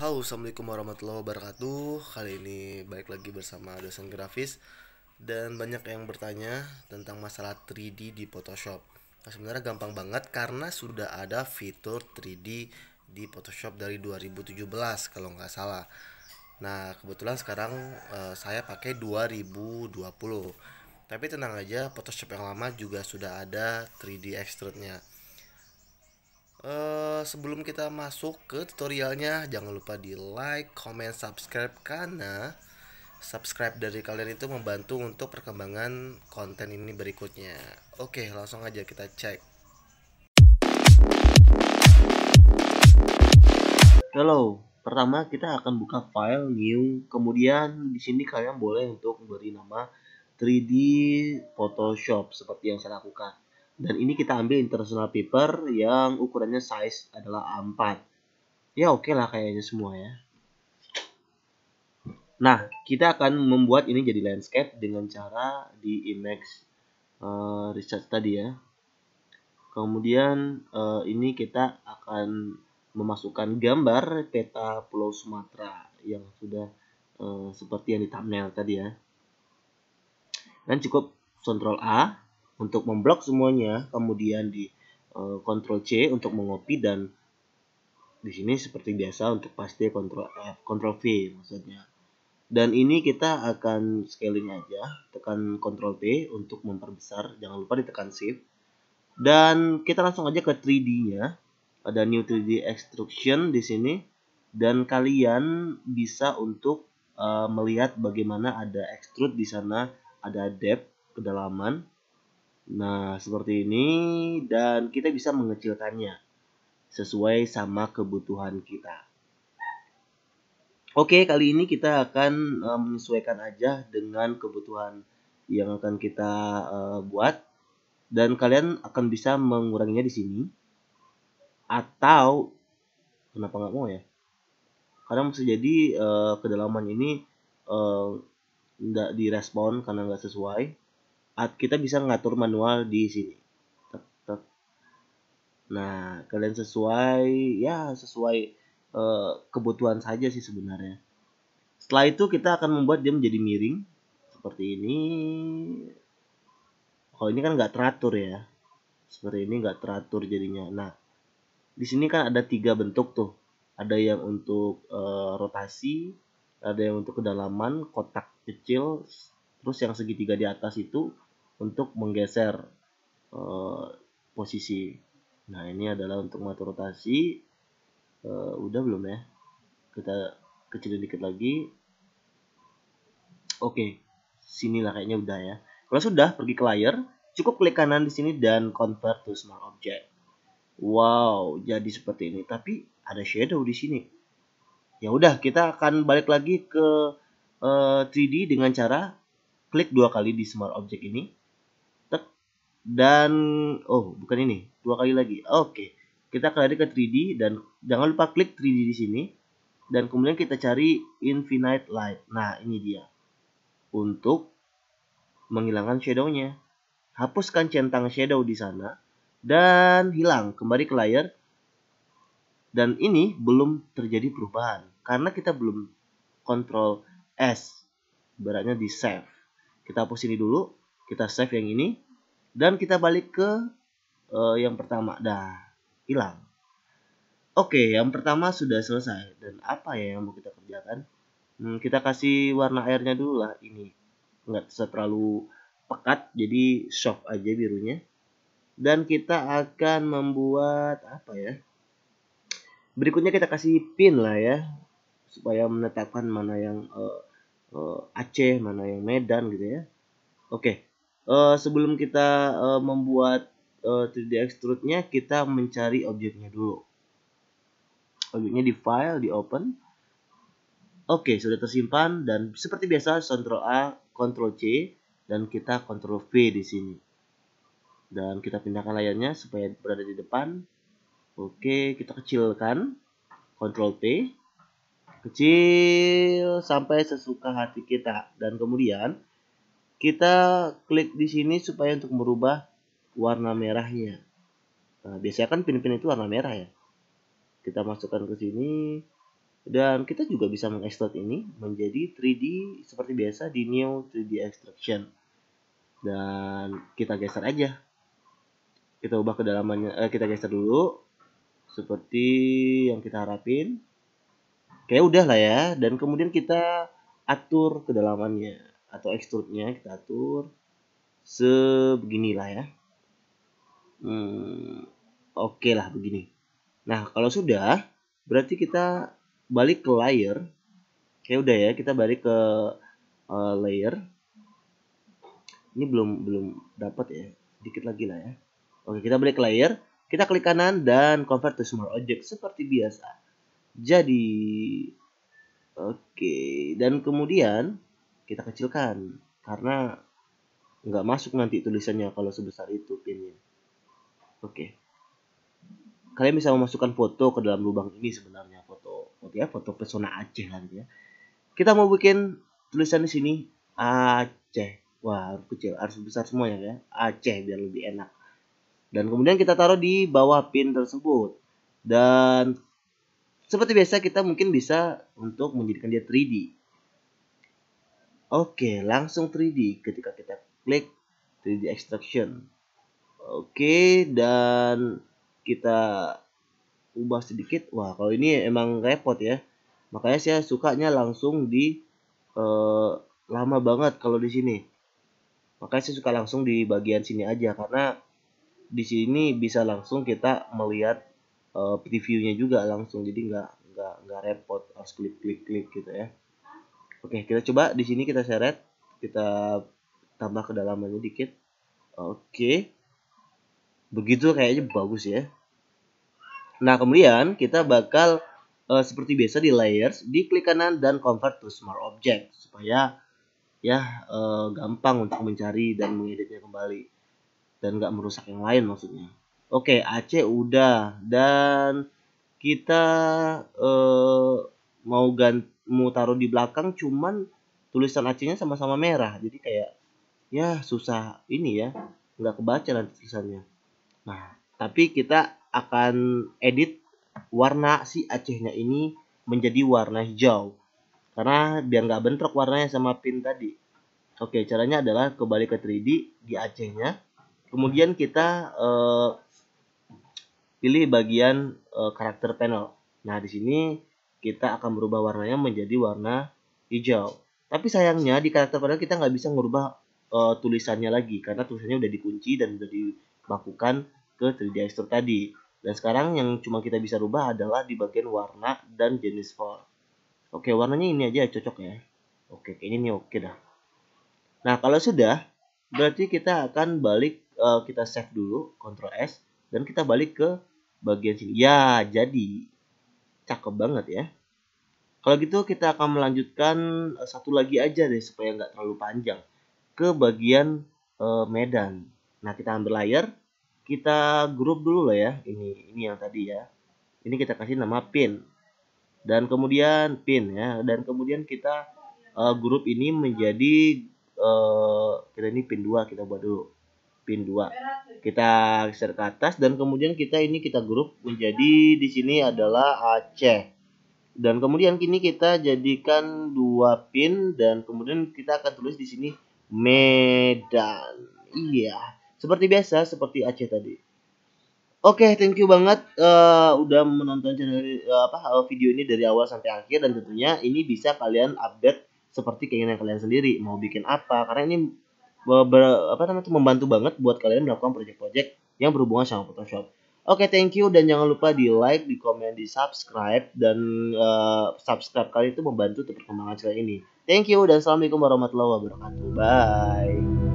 Halo assalamualaikum warahmatullahi wabarakatuh Kali ini balik lagi bersama dosen grafis Dan banyak yang bertanya tentang masalah 3D di Photoshop nah, Sebenarnya gampang banget karena sudah ada fitur 3D di Photoshop dari 2017 kalau nggak salah Nah kebetulan sekarang uh, saya pakai 2020 Tapi tenang aja Photoshop yang lama juga sudah ada 3D extrude-nya Eh, sebelum kita masuk ke tutorialnya, jangan lupa di like, comment, subscribe karena subscribe dari kalian itu membantu untuk perkembangan konten ini berikutnya. Oke, langsung aja kita cek. Hello, pertama kita akan buka file new, kemudian di sini kalian boleh untuk memberi nama 3D Photoshop seperti yang saya lakukan dan ini kita ambil international paper yang ukurannya size adalah A4 ya oke okay lah kayaknya semua ya nah kita akan membuat ini jadi landscape dengan cara di image uh, research tadi ya kemudian uh, ini kita akan memasukkan gambar peta pulau Sumatera yang sudah uh, seperti yang di thumbnail tadi ya dan cukup Ctrl A untuk memblok semuanya, kemudian di uh, eh, Ctrl C untuk mengopi dan di sini seperti biasa untuk paste eh, Ctrl F, Ctrl V maksudnya. Dan ini kita akan scaling aja, tekan Ctrl T untuk memperbesar, jangan lupa ditekan Shift. Dan kita langsung aja ke 3D-nya. Ada new 3D extrusion di sini dan kalian bisa untuk uh, melihat bagaimana ada extrude di sana, ada depth kedalaman Nah, seperti ini dan kita bisa mengecilkannya sesuai sama kebutuhan kita. Oke, kali ini kita akan eh, menyesuaikan aja dengan kebutuhan yang akan kita eh, buat dan kalian akan bisa menguranginya di sini atau kenapa nggak mau ya? Karena mesti jadi eh, kedalaman ini nggak direspon karena nggak sesuai kita bisa ngatur manual di sini nah kalian sesuai ya sesuai uh, kebutuhan saja sih sebenarnya setelah itu kita akan membuat dia menjadi miring seperti ini kalau ini kan nggak teratur ya seperti ini nggak teratur jadinya nah di sini kan ada tiga bentuk tuh ada yang untuk uh, rotasi ada yang untuk kedalaman kotak kecil terus yang segitiga di atas itu untuk menggeser uh, posisi. Nah, ini adalah untuk mengatur rotasi. Uh, udah belum ya? Kita kecilin dikit lagi. Oke, okay. sinilah kayaknya udah ya. Kalau sudah, pergi ke layer. Cukup klik kanan di sini dan convert to smart object. Wow, jadi seperti ini. Tapi ada shadow di sini. Ya udah, kita akan balik lagi ke uh, eh, 3D dengan cara klik dua kali di smart object ini dan oh bukan ini dua kali lagi oke kita akan lari ke 3D dan jangan lupa klik 3D di sini dan kemudian kita cari infinite light nah ini dia untuk menghilangkan shadownya hapuskan centang shadow di sana dan hilang kembali ke layar dan ini belum terjadi perubahan karena kita belum kontrol S beratnya di save kita hapus ini dulu kita save yang ini dan kita balik ke uh, yang pertama dah hilang oke yang pertama sudah selesai dan apa ya yang mau kita kerjakan hmm, kita kasih warna airnya dulu lah ini nggak terlalu pekat jadi soft aja birunya dan kita akan membuat apa ya berikutnya kita kasih pin lah ya supaya menetapkan mana yang uh, uh, Aceh mana yang Medan gitu ya oke uh, sebelum kita uh, membuat uh, eh, 3D extrude-nya kita mencari objeknya dulu. Objeknya di file, di open. Oke, okay, sudah tersimpan dan seperti biasa Ctrl A, Ctrl C dan kita Ctrl V di sini. Dan kita pindahkan layarnya supaya berada di depan. Oke, okay, kita kecilkan Ctrl P. Kecil sampai sesuka hati kita dan kemudian kita klik di sini supaya untuk merubah warna merahnya nah biasanya kan pin-pin itu warna merah ya kita masukkan ke sini dan kita juga bisa mengekstrak ini menjadi 3D seperti biasa di Neo 3D Extraction dan kita geser aja kita ubah kedalamannya eh, kita geser dulu seperti yang kita harapin kayak udah lah ya dan kemudian kita atur kedalamannya atau extrude-nya kita atur sebeginilah ya. Hmm, oke okay lah begini. Nah, kalau sudah berarti kita balik ke layer. Oke ya udah ya, kita balik ke uh, layer. Ini belum belum dapat ya. Dikit lagi lah ya. Oke, kita balik ke layer, kita klik kanan dan convert to smart object seperti biasa. Jadi oke, okay. dan kemudian kita kecilkan karena nggak masuk nanti tulisannya kalau sebesar itu pinnya. Oke. Okay. Kalian bisa memasukkan foto ke dalam lubang ini sebenarnya foto foto ya foto pesona Aceh lah gitu ya. Kita mau bikin tulisan di sini Aceh. Wah, harus kecil, harus besar semuanya ya. Aceh biar lebih enak. Dan kemudian kita taruh di bawah pin tersebut. Dan seperti biasa kita mungkin bisa untuk menjadikan dia 3D Oke, langsung 3D ketika kita klik 3D extraction. Oke, dan kita ubah sedikit. Wah, kalau ini emang repot ya. Makanya saya sukanya langsung di eh, lama banget kalau di sini. Makanya saya suka langsung di bagian sini aja karena di sini bisa langsung kita melihat eh, previewnya juga langsung jadi nggak nggak nggak repot harus klik klik klik gitu ya Oke, kita coba di sini kita seret, kita tambah kedalamannya dikit. Oke. Begitu kayaknya bagus ya. Nah, kemudian kita bakal uh, seperti biasa di layers, di klik kanan dan convert to smart object supaya ya uh, gampang untuk mencari dan mengeditnya kembali dan nggak merusak yang lain maksudnya. Oke, AC udah dan kita uh, mau ganti mau taruh di belakang cuman tulisan acinya sama-sama merah jadi kayak ya susah ini ya nggak kebaca nanti tulisannya nah tapi kita akan edit warna si Acehnya ini menjadi warna hijau karena biar nggak bentrok warnanya sama pin tadi oke caranya adalah kembali ke 3D di Acehnya kemudian kita eh, pilih bagian eh, karakter panel nah di sini kita akan berubah warnanya menjadi warna hijau. Tapi sayangnya di karakter panel kita nggak bisa merubah uh, tulisannya lagi karena tulisannya udah dikunci dan udah dibakukan ke 3D Store tadi. Dan sekarang yang cuma kita bisa rubah adalah di bagian warna dan jenis font. Oke, warnanya ini aja cocok ya. Oke, ini ini oke dah. Nah, kalau sudah, berarti kita akan balik, uh, kita save dulu, Ctrl S, dan kita balik ke bagian sini. Ya, jadi cakep banget ya kalau gitu kita akan melanjutkan eh, satu lagi aja deh supaya nggak terlalu panjang ke bagian uh, Medan. Nah kita ambil layar, kita grup dulu lah ya. Ini ini yang tadi ya. Ini kita kasih nama pin dan kemudian pin ya dan kemudian kita uh, grup ini menjadi uh, kita ini pin 2 kita buat dulu pin 2 kita geser ke atas dan kemudian kita ini kita grup menjadi di sini adalah AC dan kemudian kini kita jadikan dua pin dan kemudian kita akan tulis di sini Medan iya seperti biasa seperti AC tadi Oke, okay, thank you banget uh, udah menonton channel uh, apa eh, video ini dari awal sampai akhir dan tentunya ini bisa kalian update seperti keinginan kalian sendiri mau bikin apa karena ini ber, apa namanya membantu banget buat kalian melakukan project-project yang berhubungan sama Photoshop. Oke, okay, thank you dan jangan lupa di like, di komen, di subscribe dan uh, subscribe kalian itu membantu untuk perkembangan channel ini. Thank you dan assalamualaikum warahmatullahi wabarakatuh. Bye.